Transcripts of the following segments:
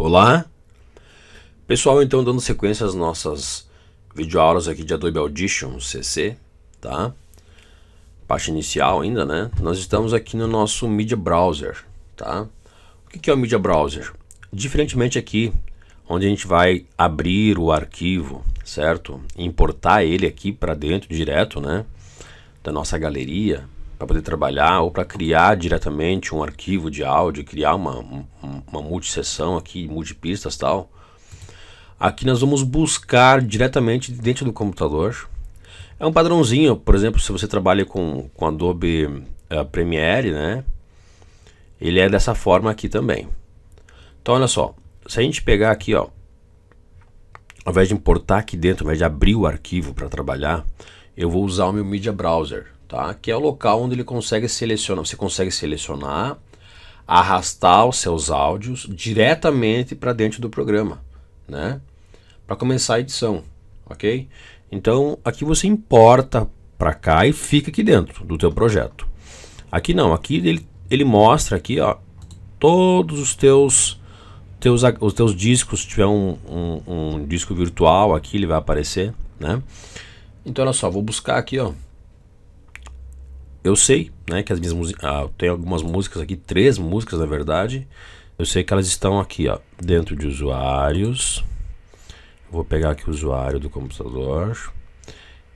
Olá! Pessoal, então dando sequência às nossas videoaulas aqui de Adobe Audition CC, tá? Parte inicial ainda, né? Nós estamos aqui no nosso Media Browser, tá? O que é o Media Browser? Diferentemente aqui, onde a gente vai abrir o arquivo, certo? Importar ele aqui para dentro direto, né? Da nossa galeria, para poder trabalhar ou para criar diretamente um arquivo de áudio, criar uma, uma multissessão aqui, multipistas tal. Aqui nós vamos buscar diretamente dentro do computador. É um padrãozinho, por exemplo, se você trabalha com, com Adobe uh, Premiere, né? Ele é dessa forma aqui também. Então olha só, se a gente pegar aqui, ó, ao invés de importar aqui dentro, ao invés de abrir o arquivo para trabalhar, eu vou usar o meu Media Browser tá? que é o local onde ele consegue selecionar. Você consegue selecionar, arrastar os seus áudios diretamente para dentro do programa, né? para começar a edição, ok? Então aqui você importa para cá e fica aqui dentro do teu projeto. Aqui não, aqui ele, ele mostra aqui, ó, todos os teus teus, os teus discos, se tiver um, um, um, disco virtual aqui, ele vai aparecer, né? Então, olha só, vou buscar aqui, ó eu sei, né, que as minhas músicas, ah, tem algumas músicas aqui, três músicas na verdade, eu sei que elas estão aqui, ó, dentro de usuários. Vou pegar aqui o usuário do computador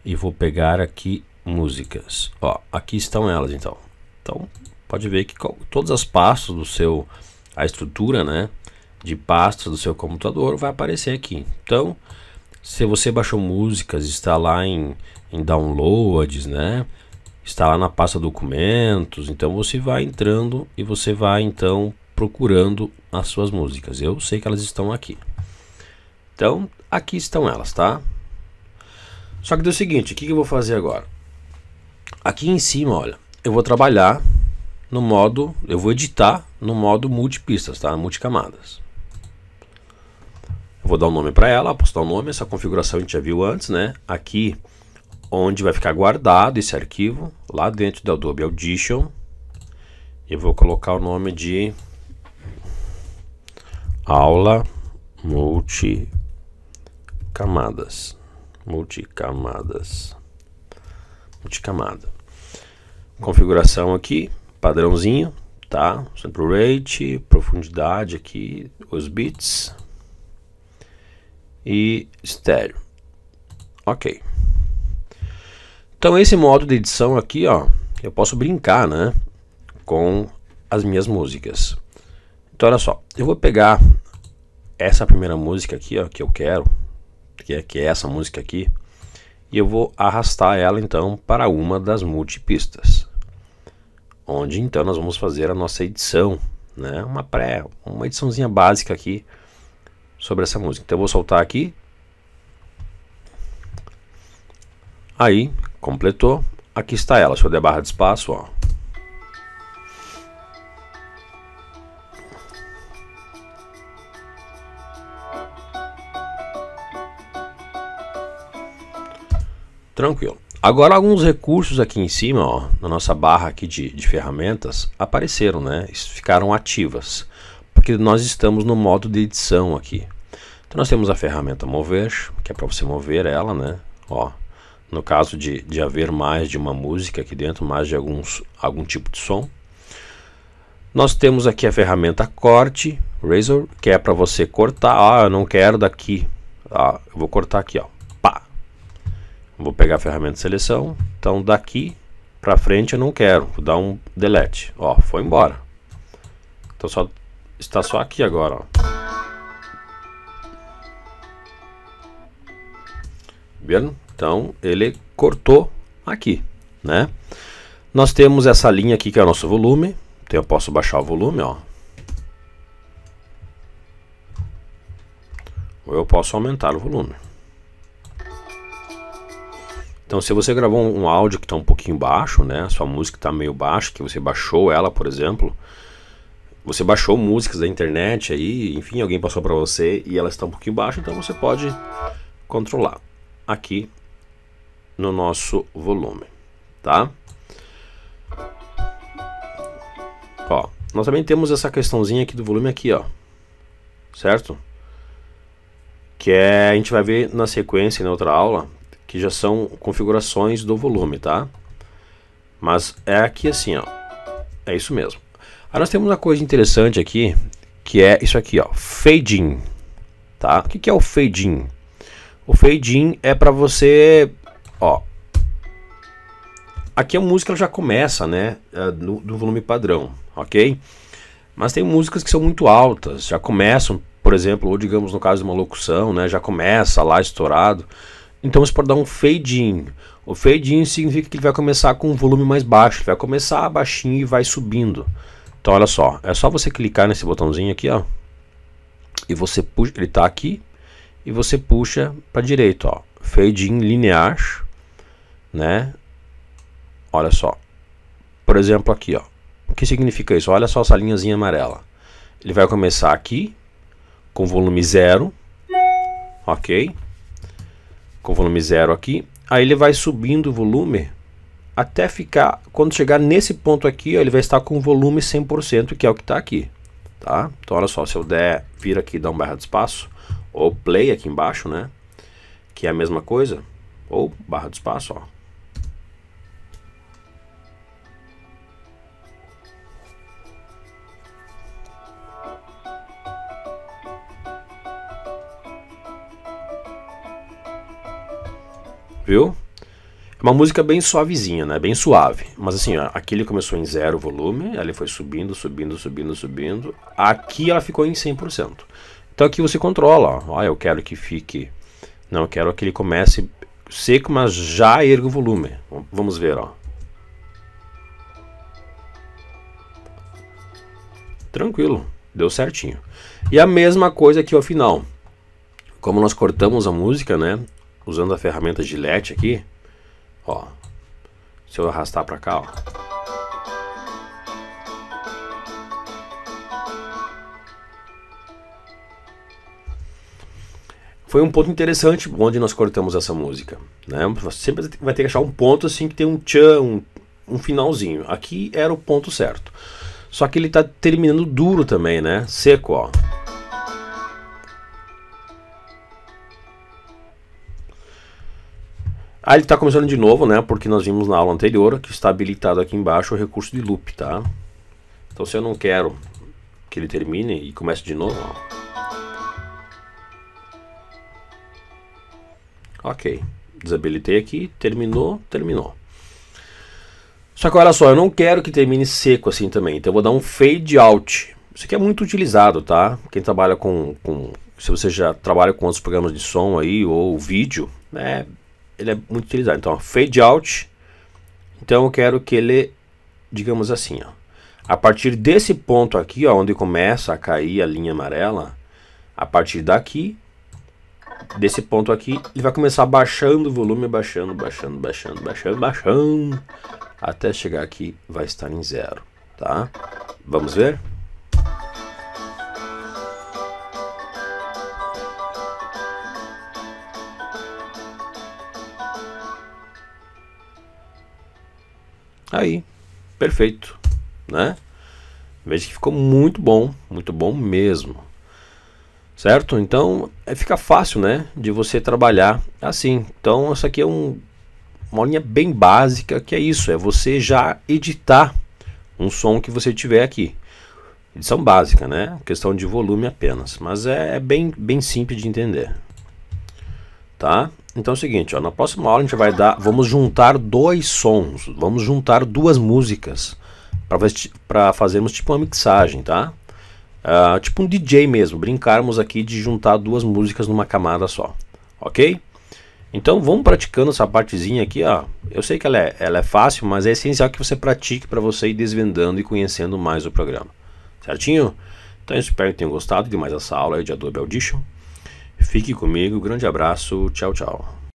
e vou pegar aqui músicas. Ó, aqui estão elas então. Então, pode ver que todas as pastas do seu a estrutura, né, de pastas do seu computador vai aparecer aqui. Então, se você baixou músicas, está lá em, em downloads, né? está lá na pasta documentos, então você vai entrando e você vai então procurando as suas músicas. Eu sei que elas estão aqui. Então, aqui estão elas, tá? Só que o seguinte, o que, que eu vou fazer agora? Aqui em cima, olha, eu vou trabalhar no modo, eu vou editar no modo multipistas, tá? Multicamadas. Eu vou dar um nome para ela, apostar o um nome, essa configuração a gente já viu antes, né? Aqui onde vai ficar guardado esse arquivo lá dentro do Adobe Audition. Eu vou colocar o nome de aula multicamadas. Multicamadas. Multicamada. Configuração aqui, padrãozinho, tá? Sample rate, profundidade aqui, os bits e estéreo. Ok. Então esse modo de edição aqui, ó, eu posso brincar, né, com as minhas músicas. Então olha só, eu vou pegar essa primeira música aqui, ó, que eu quero, que é, que é essa música aqui, e eu vou arrastar ela então para uma das multipistas, onde então nós vamos fazer a nossa edição, né, uma pré, uma ediçãozinha básica aqui sobre essa música. Então eu vou soltar aqui. Aí Completou. Aqui está ela. Se eu der barra de espaço, ó. Tranquilo. Agora alguns recursos aqui em cima, ó, na nossa barra aqui de, de ferramentas, apareceram, né? Ficaram ativas, porque nós estamos no modo de edição aqui. Então nós temos a ferramenta mover, que é para você mover ela, né? Ó, no caso de, de haver mais de uma música aqui dentro, mais de alguns, algum tipo de som. Nós temos aqui a ferramenta corte, Razor, que é para você cortar. Ah, eu não quero daqui. Ah, eu vou cortar aqui, ó. Pá. Vou pegar a ferramenta de seleção. Então daqui para frente eu não quero. Vou dar um delete. Ó, foi embora. Então só está só aqui agora, ó. Vendo? Então ele cortou aqui, né? Nós temos essa linha aqui que é o nosso volume. Então eu posso baixar o volume, ó. Ou eu posso aumentar o volume. Então, se você gravou um áudio que está um pouquinho baixo, né? Sua música está meio baixa, que você baixou ela, por exemplo. Você baixou músicas da internet aí, enfim, alguém passou para você e ela está um pouquinho baixa, então você pode controlar. Aqui no nosso volume, tá? Ó, nós também temos essa questãozinha aqui do volume aqui, ó, certo? Que é, a gente vai ver na sequência, na outra aula, que já são configurações do volume, tá? Mas é aqui assim, ó, é isso mesmo. Aí nós temos uma coisa interessante aqui, que é isso aqui, ó, fading, tá? O que, é o fading? O fade-in é para você Ó. Aqui a música já começa, né? Eh, no, volume padrão, ok? Mas tem músicas que são muito altas, já começam, por exemplo, ou digamos no caso de uma locução, né? Já começa lá estourado. Então você pode dar um fade in. O fade in significa que ele vai começar com um volume mais baixo, ele vai começar baixinho e vai subindo. Então olha só, é só você clicar nesse botãozinho aqui, ó. E você puxa, ele tá aqui, e você puxa para direita, ó. Fade in linear, né? Olha só. Por exemplo, aqui, ó. O que significa isso? Olha só essa linhazinha amarela. Ele vai começar aqui, com volume zero, ok? Com volume zero aqui. Aí ele vai subindo o volume até ficar, quando chegar nesse ponto aqui, ó, ele vai estar com volume 100%, que é o que está aqui, tá? Então, olha só, se eu der, vir aqui, dar um barra de espaço, ou play aqui embaixo, né? Que é a mesma coisa, ou barra de espaço, ó. viu? É uma música bem suavezinha, né? Bem suave. Mas assim, ó, aqui ele começou em zero volume, ele foi subindo, subindo, subindo, subindo. Aqui ela ficou em 100%. Então aqui você controla, ó, ah, eu quero que fique... Não, eu quero que ele comece seco, mas já erga o volume. Vamos ver, ó. Tranquilo, deu certinho. E a mesma coisa aqui ao final. Como nós cortamos a música, né? usando a ferramenta de LED aqui, ó, se eu arrastar para cá, ó, foi um ponto interessante onde nós cortamos essa música. Né? Você sempre vai ter que achar um ponto assim que tem um tchan, um, um, finalzinho. Aqui era o ponto certo. Só que ele está terminando duro também, né? Seco, ó. Aí ah, ele está começando de novo, né? Porque nós vimos na aula anterior que está habilitado aqui embaixo o recurso de loop, tá? Então se eu não quero que ele termine e comece de novo, ó. Ok, desabilitei aqui, terminou, terminou. Só que olha só, eu não quero que termine seco assim também, então eu vou dar um fade out. Isso aqui é muito utilizado, tá? Quem trabalha com, com se você já trabalha com outros programas de som aí ou vídeo, né? ele é muito utilizado. Então, fade out. Então eu quero que ele, digamos assim, ó, a partir desse ponto aqui, ó, onde começa a cair a linha amarela, a partir daqui, desse ponto aqui, ele vai começar baixando o volume, baixando, baixando, baixando, baixando, baixando, até chegar aqui, vai estar em zero, tá? Vamos ver? Aí, perfeito, né? Veja que ficou muito bom, muito bom mesmo. Certo? Então, é, fica fácil, né, de você trabalhar assim. Então, essa aqui é um, uma linha bem básica, que é isso, é você já editar um som que você tiver aqui. Edição básica, né? Questão de volume apenas, mas é, é bem, bem simples de entender. Tá? Então é o seguinte, ó, na próxima aula a gente vai dar, vamos juntar dois sons, vamos juntar duas músicas para fazermos tipo uma mixagem, tá? Uh, tipo um DJ mesmo, brincarmos aqui de juntar duas músicas numa camada só, ok? Então vamos praticando essa partezinha aqui, ó. Eu sei que ela é, ela é fácil, mas é essencial que você pratique para você ir desvendando e conhecendo mais o programa, certinho? Então eu espero que tenham gostado de mais essa aula de Adobe Audition. Fique comigo, grande abraço, tchau, tchau.